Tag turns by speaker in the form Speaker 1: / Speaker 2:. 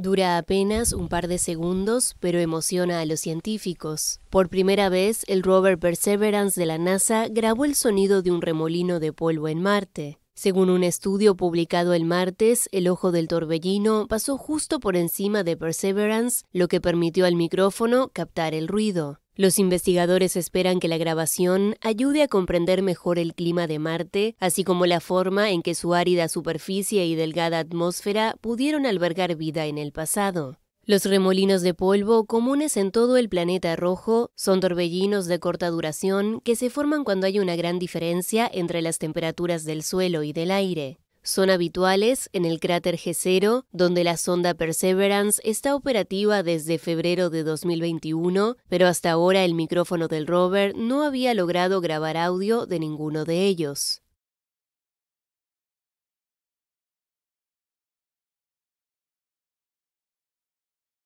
Speaker 1: Dura apenas un par de segundos, pero emociona a los científicos. Por primera vez, el rover Perseverance de la NASA grabó el sonido de un remolino de polvo en Marte. Según un estudio publicado el martes, el ojo del torbellino pasó justo por encima de Perseverance, lo que permitió al micrófono captar el ruido. Los investigadores esperan que la grabación ayude a comprender mejor el clima de Marte, así como la forma en que su árida superficie y delgada atmósfera pudieron albergar vida en el pasado. Los remolinos de polvo, comunes en todo el planeta rojo, son torbellinos de corta duración que se forman cuando hay una gran diferencia entre las temperaturas del suelo y del aire son habituales en el cráter G0, donde la sonda Perseverance está operativa desde febrero de 2021, pero hasta ahora el micrófono del rover no había logrado grabar audio de ninguno de ellos.